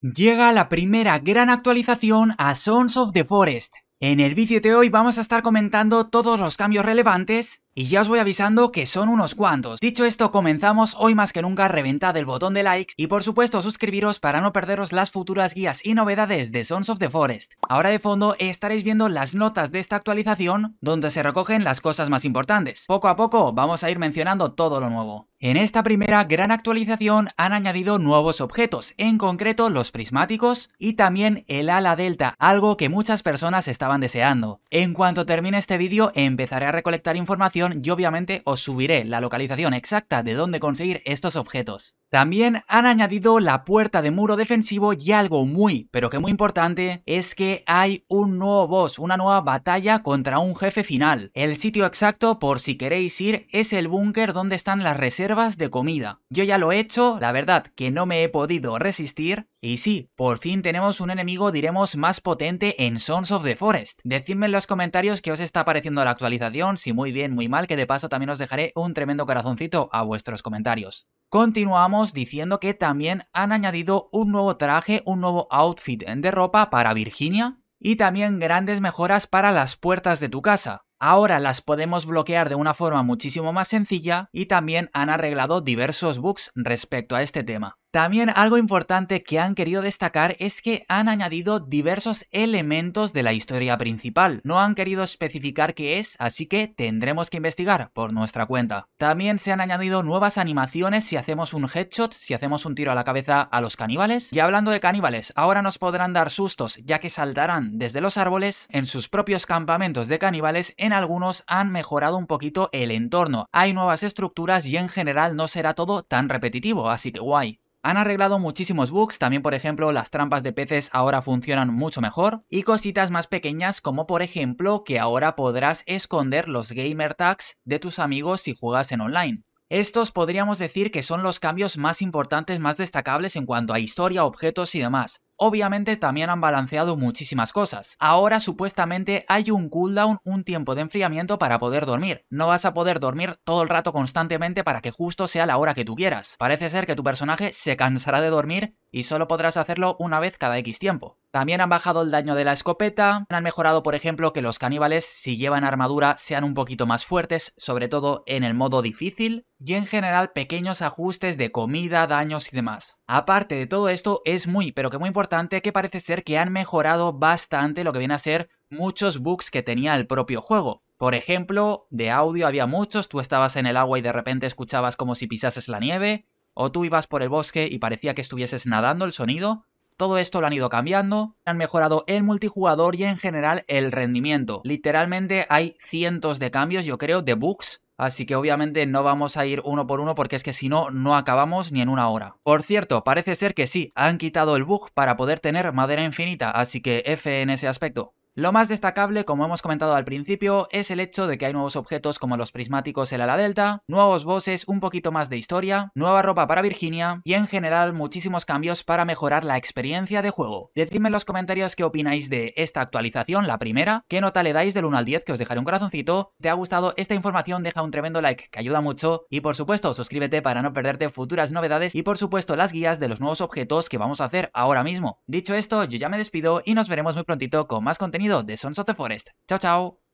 Llega la primera gran actualización a Sons of the Forest. En el vídeo de hoy vamos a estar comentando todos los cambios relevantes y ya os voy avisando que son unos cuantos. Dicho esto, comenzamos hoy más que nunca reventad el botón de likes y por supuesto suscribiros para no perderos las futuras guías y novedades de Sons of the Forest. Ahora de fondo estaréis viendo las notas de esta actualización donde se recogen las cosas más importantes. Poco a poco vamos a ir mencionando todo lo nuevo. En esta primera gran actualización han añadido nuevos objetos, en concreto los prismáticos y también el ala delta, algo que muchas personas estaban deseando. En cuanto termine este vídeo empezaré a recolectar información y obviamente os subiré la localización exacta de dónde conseguir estos objetos. También han añadido la puerta de muro defensivo y algo muy, pero que muy importante, es que hay un nuevo boss, una nueva batalla contra un jefe final. El sitio exacto, por si queréis ir, es el búnker donde están las reservas de comida. Yo ya lo he hecho, la verdad que no me he podido resistir, y sí, por fin tenemos un enemigo, diremos, más potente en Sons of the Forest. Decidme en los comentarios qué os está pareciendo la actualización, si muy bien, muy mal, que de paso también os dejaré un tremendo corazoncito a vuestros comentarios. Continuamos diciendo que también han añadido un nuevo traje, un nuevo outfit de ropa para Virginia y también grandes mejoras para las puertas de tu casa. Ahora las podemos bloquear de una forma muchísimo más sencilla y también han arreglado diversos bugs respecto a este tema. También algo importante que han querido destacar es que han añadido diversos elementos de la historia principal. No han querido especificar qué es, así que tendremos que investigar por nuestra cuenta. También se han añadido nuevas animaciones si hacemos un headshot, si hacemos un tiro a la cabeza a los caníbales. Y hablando de caníbales, ahora nos podrán dar sustos ya que saltarán desde los árboles. En sus propios campamentos de caníbales, en algunos han mejorado un poquito el entorno. Hay nuevas estructuras y en general no será todo tan repetitivo, así que guay. Han arreglado muchísimos bugs, también por ejemplo las trampas de peces ahora funcionan mucho mejor, y cositas más pequeñas como por ejemplo que ahora podrás esconder los gamer tags de tus amigos si juegas en online. Estos podríamos decir que son los cambios más importantes, más destacables en cuanto a historia, objetos y demás. Obviamente también han balanceado muchísimas cosas. Ahora supuestamente hay un cooldown, un tiempo de enfriamiento para poder dormir. No vas a poder dormir todo el rato constantemente para que justo sea la hora que tú quieras. Parece ser que tu personaje se cansará de dormir y solo podrás hacerlo una vez cada X tiempo. También han bajado el daño de la escopeta, han mejorado por ejemplo que los caníbales si llevan armadura sean un poquito más fuertes, sobre todo en el modo difícil, y en general pequeños ajustes de comida, daños y demás. Aparte de todo esto, es muy, pero que muy importante que parece ser que han mejorado bastante lo que viene a ser muchos bugs que tenía el propio juego. Por ejemplo, de audio había muchos, tú estabas en el agua y de repente escuchabas como si pisases la nieve, o tú ibas por el bosque y parecía que estuvieses nadando el sonido. Todo esto lo han ido cambiando, han mejorado el multijugador y en general el rendimiento. Literalmente hay cientos de cambios, yo creo, de bugs Así que obviamente no vamos a ir uno por uno porque es que si no, no acabamos ni en una hora. Por cierto, parece ser que sí, han quitado el bug para poder tener madera infinita, así que F en ese aspecto. Lo más destacable, como hemos comentado al principio, es el hecho de que hay nuevos objetos como los prismáticos el ala delta, nuevos bosses, un poquito más de historia, nueva ropa para Virginia y en general muchísimos cambios para mejorar la experiencia de juego. Decidme en los comentarios qué opináis de esta actualización, la primera, qué nota le dais del 1 al 10 que os dejaré un corazoncito, te ha gustado esta información deja un tremendo like que ayuda mucho y por supuesto suscríbete para no perderte futuras novedades y por supuesto las guías de los nuevos objetos que vamos a hacer ahora mismo. Dicho esto, yo ya me despido y nos veremos muy prontito con más contenido de Sons of the Forest. Chao, chao.